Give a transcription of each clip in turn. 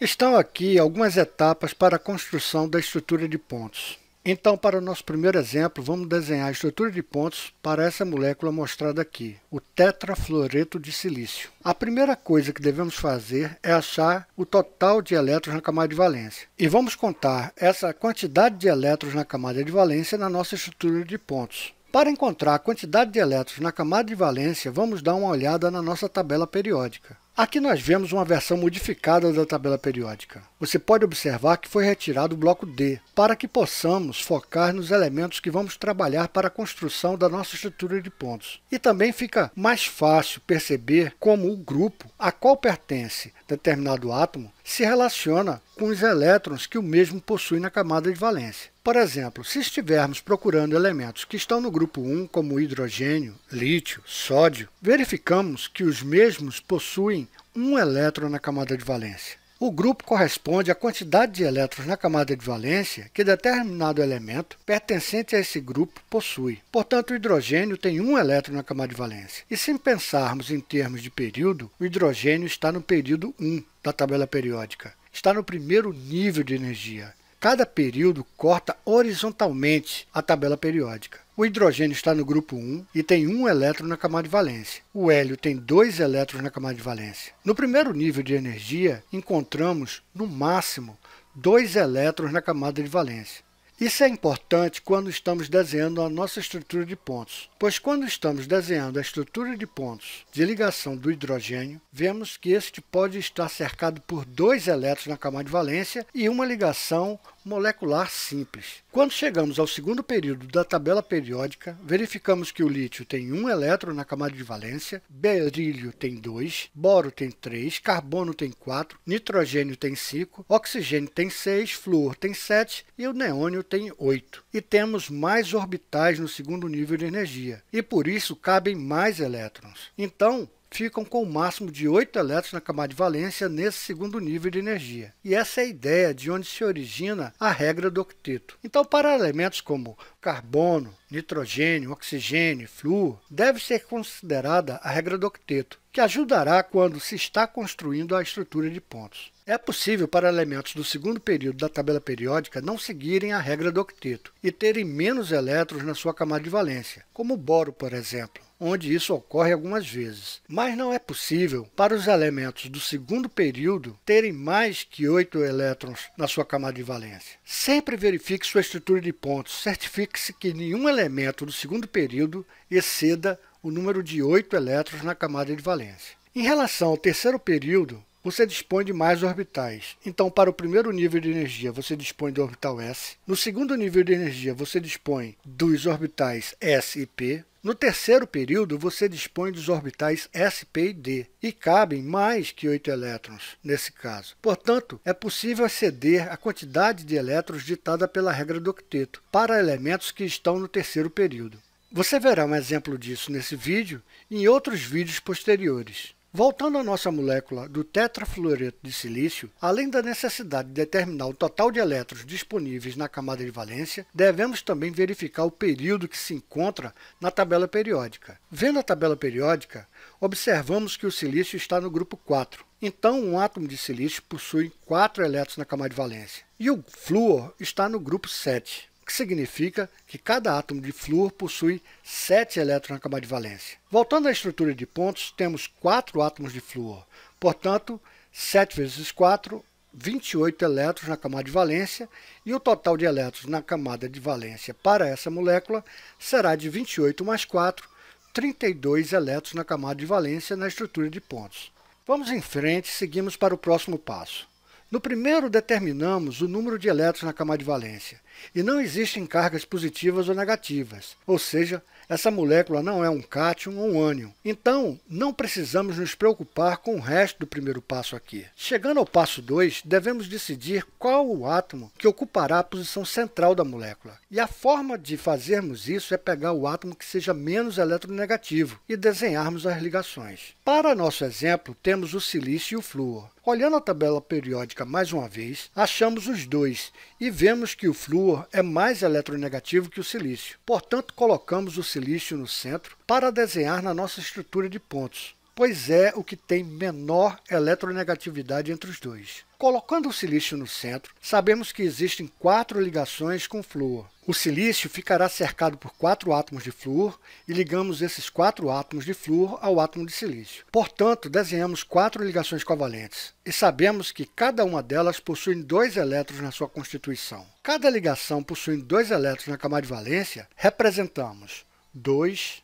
Estão aqui algumas etapas para a construção da estrutura de pontos. Então, para o nosso primeiro exemplo, vamos desenhar a estrutura de pontos para essa molécula mostrada aqui, o tetrafluoreto de silício. A primeira coisa que devemos fazer é achar o total de elétrons na camada de valência. E vamos contar essa quantidade de elétrons na camada de valência na nossa estrutura de pontos. Para encontrar a quantidade de elétrons na camada de valência, vamos dar uma olhada na nossa tabela periódica. Aqui nós vemos uma versão modificada da tabela periódica. Você pode observar que foi retirado o bloco D, para que possamos focar nos elementos que vamos trabalhar para a construção da nossa estrutura de pontos. E também fica mais fácil perceber como o grupo a qual pertence determinado átomo se relaciona com os elétrons que o mesmo possui na camada de valência. Por exemplo, se estivermos procurando elementos que estão no grupo 1, como hidrogênio, lítio, sódio, verificamos que os mesmos possuem um elétron na camada de valência. O grupo corresponde à quantidade de elétrons na camada de valência que determinado elemento pertencente a esse grupo possui. Portanto, o hidrogênio tem um elétron na camada de valência. E se pensarmos em termos de período, o hidrogênio está no período 1 da tabela periódica. Está no primeiro nível de energia. Cada período corta horizontalmente a tabela periódica. O hidrogênio está no grupo 1 e tem um elétron na camada de valência. O hélio tem dois elétrons na camada de valência. No primeiro nível de energia, encontramos, no máximo, dois elétrons na camada de valência. Isso é importante quando estamos desenhando a nossa estrutura de pontos, pois quando estamos desenhando a estrutura de pontos de ligação do hidrogênio, vemos que este pode estar cercado por dois elétrons na camada de valência e uma ligação molecular simples. Quando chegamos ao segundo período da tabela periódica, verificamos que o lítio tem um elétron na camada de valência, berílio tem dois, boro tem três, carbono tem quatro, nitrogênio tem cinco, oxigênio tem seis, flúor tem sete e o neônio tem oito. E temos mais orbitais no segundo nível de energia, e por isso cabem mais elétrons. Então, ficam com o um máximo de 8 elétrons na camada de valência nesse segundo nível de energia. E essa é a ideia de onde se origina a regra do octeto. Então, para elementos como carbono, nitrogênio, oxigênio, flúor, deve ser considerada a regra do octeto, que ajudará quando se está construindo a estrutura de pontos. É possível para elementos do segundo período da tabela periódica não seguirem a regra do octeto e terem menos elétrons na sua camada de valência, como o boro, por exemplo onde isso ocorre algumas vezes. Mas não é possível para os elementos do segundo período terem mais que oito elétrons na sua camada de valência. Sempre verifique sua estrutura de pontos. Certifique-se que nenhum elemento do segundo período exceda o número de oito elétrons na camada de valência. Em relação ao terceiro período, você dispõe de mais orbitais. Então, para o primeiro nível de energia, você dispõe do orbital S. No segundo nível de energia, você dispõe dos orbitais S e P. No terceiro período, você dispõe dos orbitais sp e d, e cabem mais que oito elétrons, nesse caso. Portanto, é possível exceder a quantidade de elétrons ditada pela regra do octeto para elementos que estão no terceiro período. Você verá um exemplo disso nesse vídeo e em outros vídeos posteriores. Voltando à nossa molécula do tetrafluoreto de silício, além da necessidade de determinar o total de elétrons disponíveis na camada de valência, devemos também verificar o período que se encontra na tabela periódica. Vendo a tabela periódica, observamos que o silício está no grupo 4. Então, um átomo de silício possui 4 elétrons na camada de valência. E o flúor está no grupo 7 que significa que cada átomo de flúor possui 7 elétrons na camada de valência. Voltando à estrutura de pontos, temos 4 átomos de flúor, portanto, 7 vezes 4, 28 elétrons na camada de valência, e o total de elétrons na camada de valência para essa molécula será de 28 mais 4, 32 elétrons na camada de valência na estrutura de pontos. Vamos em frente, seguimos para o próximo passo. No primeiro, determinamos o número de elétrons na camada de valência, e não existem cargas positivas ou negativas, ou seja, essa molécula não é um cátion ou um ânion. Então, não precisamos nos preocupar com o resto do primeiro passo aqui. Chegando ao passo 2, devemos decidir qual o átomo que ocupará a posição central da molécula. E a forma de fazermos isso é pegar o átomo que seja menos eletronegativo e desenharmos as ligações. Para nosso exemplo, temos o silício e o flúor. Olhando a tabela periódica mais uma vez, achamos os dois e vemos que o flúor é mais eletronegativo que o silício. Portanto, colocamos o silício silício no centro para desenhar na nossa estrutura de pontos, pois é o que tem menor eletronegatividade entre os dois. Colocando o silício no centro, sabemos que existem quatro ligações com flúor. O silício ficará cercado por quatro átomos de flúor e ligamos esses quatro átomos de flúor ao átomo de silício. Portanto, desenhamos quatro ligações covalentes e sabemos que cada uma delas possui dois elétrons na sua constituição. Cada ligação possui dois elétrons na camada de valência, representamos 2,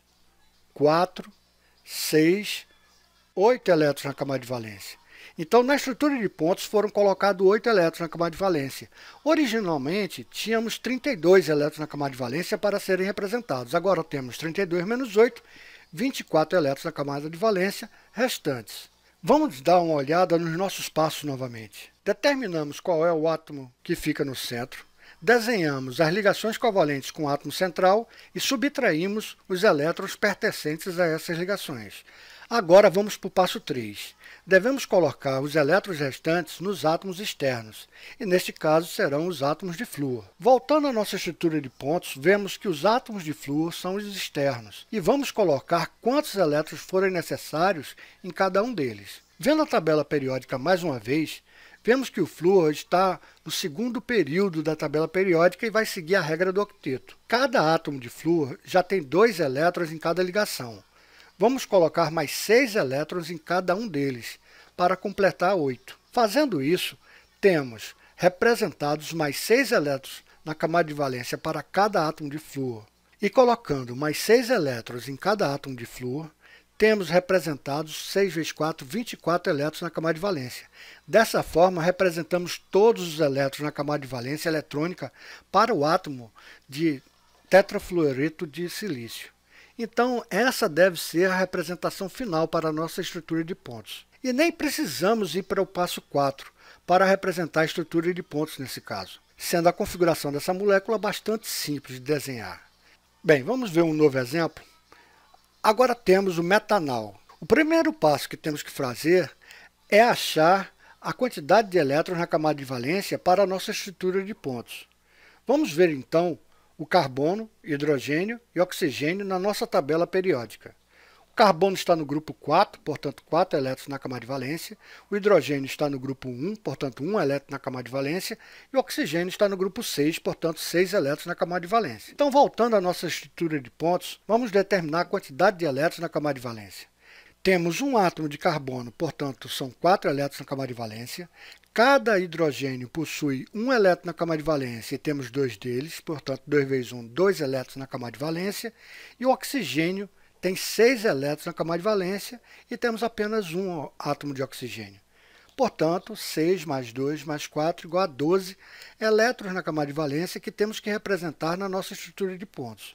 4, 6, 8 elétrons na camada de valência. Então, na estrutura de pontos foram colocados 8 elétrons na camada de valência. Originalmente, tínhamos 32 elétrons na camada de valência para serem representados. Agora temos 32 menos 8, 24 elétrons na camada de valência restantes. Vamos dar uma olhada nos nossos passos novamente. Determinamos qual é o átomo que fica no centro desenhamos as ligações covalentes com o átomo central e subtraímos os elétrons pertencentes a essas ligações. Agora vamos para o passo 3. Devemos colocar os elétrons restantes nos átomos externos, e neste caso serão os átomos de flúor. Voltando à nossa estrutura de pontos, vemos que os átomos de flúor são os externos, e vamos colocar quantos elétrons forem necessários em cada um deles. Vendo a tabela periódica mais uma vez, Vemos que o flúor está no segundo período da tabela periódica e vai seguir a regra do octeto. Cada átomo de flúor já tem dois elétrons em cada ligação. Vamos colocar mais seis elétrons em cada um deles, para completar oito. Fazendo isso, temos representados mais seis elétrons na camada de valência para cada átomo de flúor. E colocando mais seis elétrons em cada átomo de flúor, temos representados 6 vezes 4, 24 elétrons na camada de valência. Dessa forma, representamos todos os elétrons na camada de valência eletrônica para o átomo de tetrafluoreto de silício. Então, essa deve ser a representação final para a nossa estrutura de pontos. E nem precisamos ir para o passo 4 para representar a estrutura de pontos nesse caso, sendo a configuração dessa molécula bastante simples de desenhar. Bem, vamos ver um novo exemplo? Agora temos o metanal. O primeiro passo que temos que fazer é achar a quantidade de elétrons na camada de valência para a nossa estrutura de pontos. Vamos ver então o carbono, hidrogênio e oxigênio na nossa tabela periódica carbono está no grupo 4, portanto 4 elétrons na camada de valência. O hidrogênio está no grupo 1, portanto 1 elétron na camada de valência. E o oxigênio está no grupo 6, portanto 6 elétrons na camada de valência. Então, voltando à nossa estrutura de pontos, vamos determinar a quantidade de elétrons na camada de valência. Temos um átomo de carbono, portanto, são 4 elétrons na camada de valência. Cada hidrogênio possui um elétron na camada de valência e temos dois deles, portanto, 2 vezes 1, 2 elétrons na camada de valência. E o oxigênio tem seis elétrons na camada de valência e temos apenas um átomo de oxigênio. Portanto, 6 mais 2 mais 4 igual a 12 elétrons na camada de valência que temos que representar na nossa estrutura de pontos.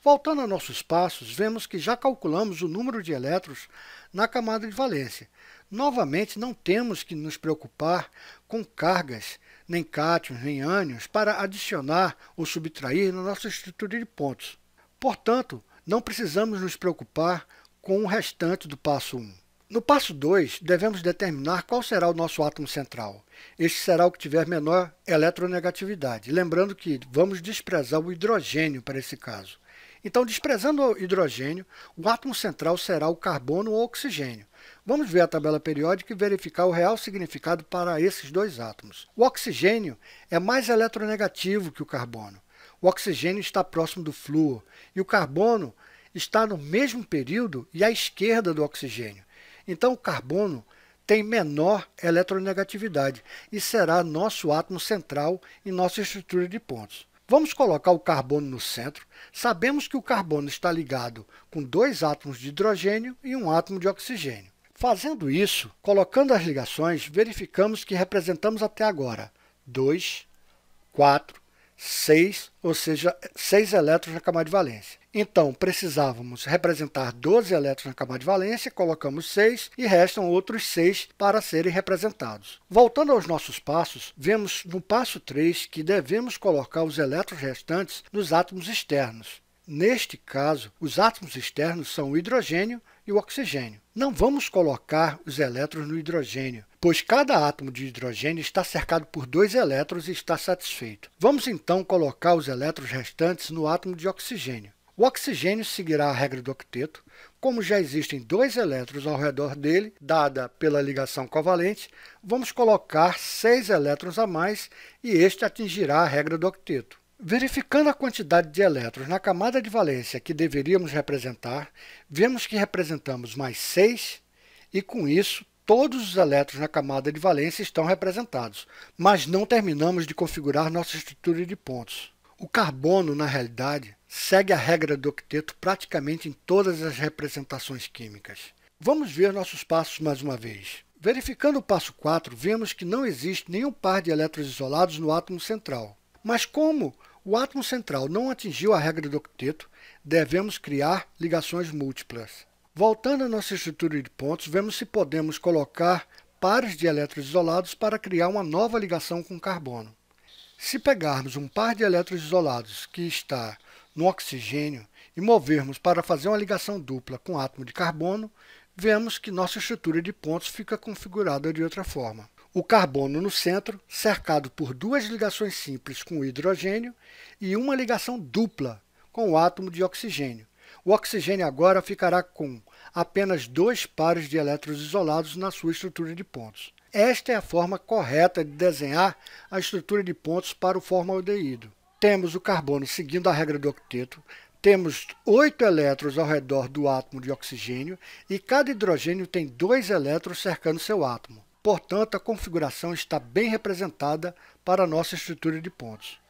Voltando a nossos passos, vemos que já calculamos o número de elétrons na camada de valência. Novamente, não temos que nos preocupar com cargas, nem cátions, nem ânions, para adicionar ou subtrair na nossa estrutura de pontos. Portanto, não precisamos nos preocupar com o restante do passo 1. No passo 2, devemos determinar qual será o nosso átomo central. Este será o que tiver menor eletronegatividade. Lembrando que vamos desprezar o hidrogênio para esse caso. Então, desprezando o hidrogênio, o átomo central será o carbono ou oxigênio. Vamos ver a tabela periódica e verificar o real significado para esses dois átomos. O oxigênio é mais eletronegativo que o carbono o oxigênio está próximo do flúor e o carbono está no mesmo período e à esquerda do oxigênio. Então, o carbono tem menor eletronegatividade e será nosso átomo central em nossa estrutura de pontos. Vamos colocar o carbono no centro. Sabemos que o carbono está ligado com dois átomos de hidrogênio e um átomo de oxigênio. Fazendo isso, colocando as ligações, verificamos que representamos até agora 2, 4, 6, ou seja, 6 elétrons na camada de valência. Então, precisávamos representar 12 elétrons na camada de valência, colocamos 6 e restam outros 6 para serem representados. Voltando aos nossos passos, vemos no passo 3 que devemos colocar os elétrons restantes nos átomos externos. Neste caso, os átomos externos são o hidrogênio, e o oxigênio. Não vamos colocar os elétrons no hidrogênio, pois cada átomo de hidrogênio está cercado por dois elétrons e está satisfeito. Vamos então colocar os elétrons restantes no átomo de oxigênio. O oxigênio seguirá a regra do octeto, como já existem dois elétrons ao redor dele, dada pela ligação covalente, vamos colocar seis elétrons a mais e este atingirá a regra do octeto. Verificando a quantidade de elétrons na camada de valência que deveríamos representar, vemos que representamos mais 6 e, com isso, todos os elétrons na camada de valência estão representados, mas não terminamos de configurar nossa estrutura de pontos. O carbono, na realidade, segue a regra do octeto praticamente em todas as representações químicas. Vamos ver nossos passos mais uma vez. Verificando o passo 4, vemos que não existe nenhum par de elétrons isolados no átomo central. Mas como o átomo central não atingiu a regra do octeto, devemos criar ligações múltiplas. Voltando à nossa estrutura de pontos, vemos se podemos colocar pares de elétrons isolados para criar uma nova ligação com carbono. Se pegarmos um par de elétrons isolados que está no oxigênio e movermos para fazer uma ligação dupla com o átomo de carbono, vemos que nossa estrutura de pontos fica configurada de outra forma o carbono no centro, cercado por duas ligações simples com o hidrogênio e uma ligação dupla com o átomo de oxigênio. O oxigênio agora ficará com apenas dois pares de elétrons isolados na sua estrutura de pontos. Esta é a forma correta de desenhar a estrutura de pontos para o formaldeído. Temos o carbono seguindo a regra do octeto, temos oito elétrons ao redor do átomo de oxigênio e cada hidrogênio tem dois elétrons cercando seu átomo. Portanto, a configuração está bem representada para a nossa estrutura de pontos.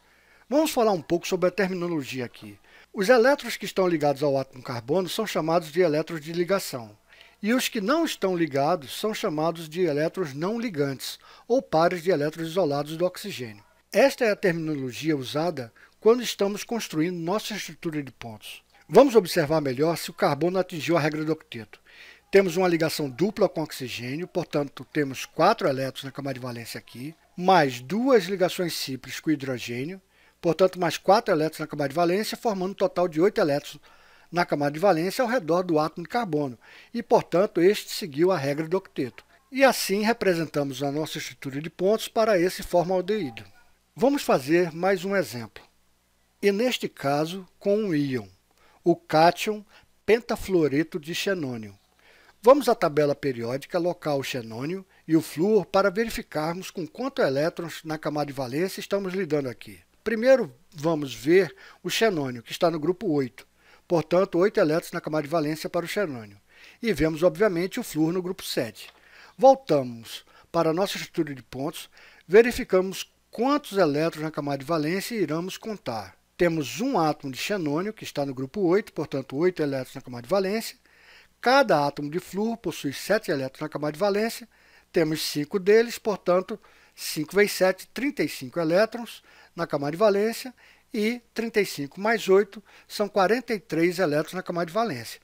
Vamos falar um pouco sobre a terminologia aqui. Os elétrons que estão ligados ao átomo carbono são chamados de elétrons de ligação, e os que não estão ligados são chamados de elétrons não ligantes, ou pares de elétrons isolados do oxigênio. Esta é a terminologia usada quando estamos construindo nossa estrutura de pontos. Vamos observar melhor se o carbono atingiu a regra do octeto. Temos uma ligação dupla com oxigênio, portanto, temos quatro elétrons na camada de valência aqui, mais duas ligações simples com hidrogênio, portanto, mais quatro elétrons na camada de valência, formando um total de oito elétrons na camada de valência ao redor do átomo de carbono, e, portanto, este seguiu a regra do octeto. E assim representamos a nossa estrutura de pontos para esse formaldeído. Vamos fazer mais um exemplo. E neste caso, com um íon, o cátion pentafluoreto de xenônio. Vamos à tabela periódica local xenônio e o flúor para verificarmos com quanto elétrons na camada de valência estamos lidando aqui. Primeiro, vamos ver o xenônio, que está no grupo 8. Portanto, 8 elétrons na camada de valência para o xenônio. E vemos, obviamente, o flúor no grupo 7. Voltamos para a nossa estrutura de pontos, verificamos quantos elétrons na camada de valência iremos contar. Temos um átomo de xenônio, que está no grupo 8, portanto 8 elétrons na camada de valência, Cada átomo de flúor possui 7 elétrons na camada de valência, temos 5 deles, portanto, 5 vezes 7, 35 elétrons na camada de valência e 35 mais 8 são 43 elétrons na camada de valência.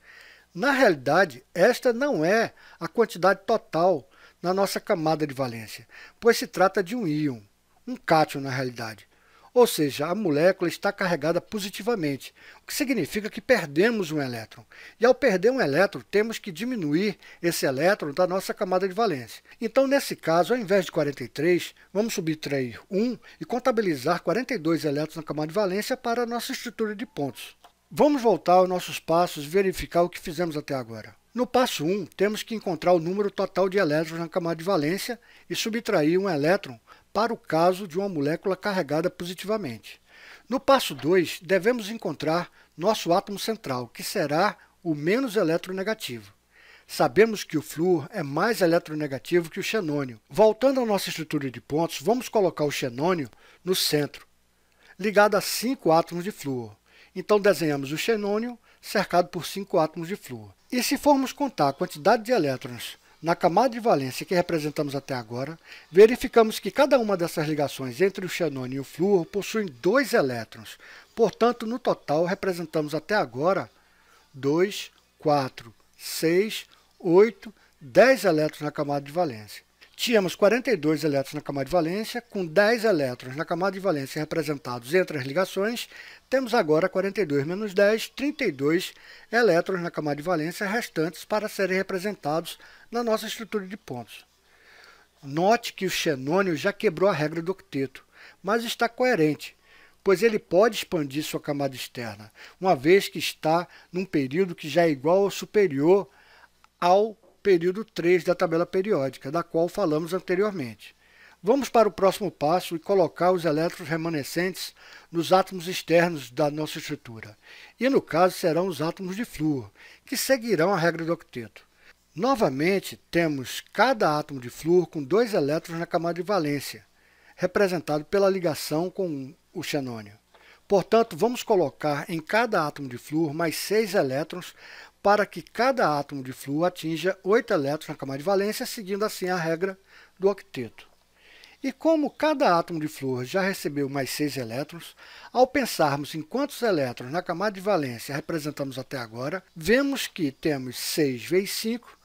Na realidade, esta não é a quantidade total na nossa camada de valência, pois se trata de um íon, um cátion na realidade ou seja, a molécula está carregada positivamente, o que significa que perdemos um elétron. E ao perder um elétron, temos que diminuir esse elétron da nossa camada de valência. Então, nesse caso, ao invés de 43, vamos subtrair 1 e contabilizar 42 elétrons na camada de valência para a nossa estrutura de pontos. Vamos voltar aos nossos passos e verificar o que fizemos até agora. No passo 1, temos que encontrar o número total de elétrons na camada de valência e subtrair um elétron para o caso de uma molécula carregada positivamente. No passo 2, devemos encontrar nosso átomo central, que será o menos eletronegativo. Sabemos que o flúor é mais eletronegativo que o xenônio. Voltando à nossa estrutura de pontos, vamos colocar o xenônio no centro, ligado a cinco átomos de flúor. Então desenhamos o xenônio cercado por cinco átomos de flúor. E se formos contar a quantidade de elétrons na camada de valência que representamos até agora, verificamos que cada uma dessas ligações entre o xenônio e o flúor possui dois elétrons. Portanto, no total, representamos até agora 2, 4, 6, 8, 10 elétrons na camada de valência. Tínhamos 42 elétrons na camada de valência, com 10 elétrons na camada de valência representados entre as ligações, temos agora 42 menos 10, 32 elétrons na camada de valência restantes para serem representados na nossa estrutura de pontos. Note que o xenônio já quebrou a regra do octeto, mas está coerente, pois ele pode expandir sua camada externa, uma vez que está num período que já é igual ou superior ao período 3 da tabela periódica, da qual falamos anteriormente. Vamos para o próximo passo e colocar os elétrons remanescentes nos átomos externos da nossa estrutura, e no caso serão os átomos de flúor, que seguirão a regra do octeto. Novamente, temos cada átomo de flúor com dois elétrons na camada de valência, representado pela ligação com o xenônio. Portanto, vamos colocar em cada átomo de flúor mais 6 elétrons para que cada átomo de flúor atinja 8 elétrons na camada de valência, seguindo assim a regra do octeto. E como cada átomo de flúor já recebeu mais 6 elétrons, ao pensarmos em quantos elétrons na camada de valência representamos até agora, vemos que temos 6 vezes 5,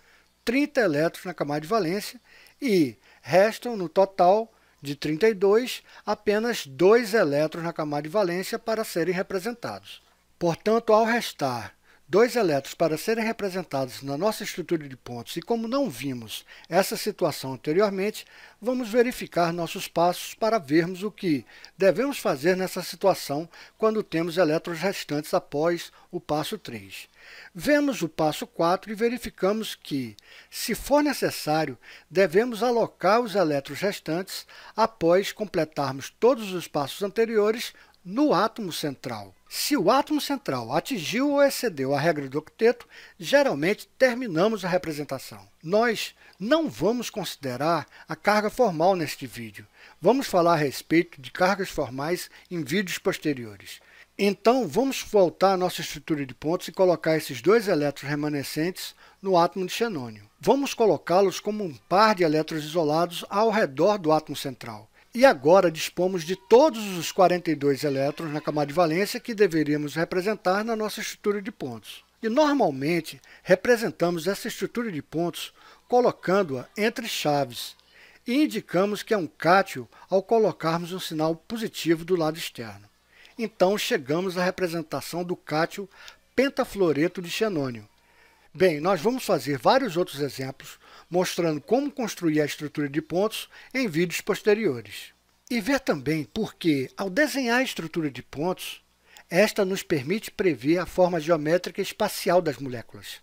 30 elétrons na camada de valência e restam no total de 32, apenas dois elétrons na camada de valência para serem representados. Portanto, ao restar dois elétrons para serem representados na nossa estrutura de pontos e como não vimos essa situação anteriormente, vamos verificar nossos passos para vermos o que devemos fazer nessa situação quando temos elétrons restantes após o passo 3. Vemos o passo 4 e verificamos que, se for necessário, devemos alocar os elétrons restantes após completarmos todos os passos anteriores no átomo central se o átomo central atingiu ou excedeu a regra do octeto, geralmente terminamos a representação. Nós não vamos considerar a carga formal neste vídeo. Vamos falar a respeito de cargas formais em vídeos posteriores. Então, vamos voltar à nossa estrutura de pontos e colocar esses dois elétrons remanescentes no átomo de xenônio. Vamos colocá-los como um par de elétrons isolados ao redor do átomo central. E agora dispomos de todos os 42 elétrons na camada de valência que deveríamos representar na nossa estrutura de pontos. E normalmente representamos essa estrutura de pontos colocando-a entre chaves e indicamos que é um cátion ao colocarmos um sinal positivo do lado externo. Então chegamos à representação do cátion pentafloreto de xenônio. Bem, nós vamos fazer vários outros exemplos mostrando como construir a estrutura de pontos em vídeos posteriores. E ver também porque, ao desenhar a estrutura de pontos, esta nos permite prever a forma geométrica espacial das moléculas.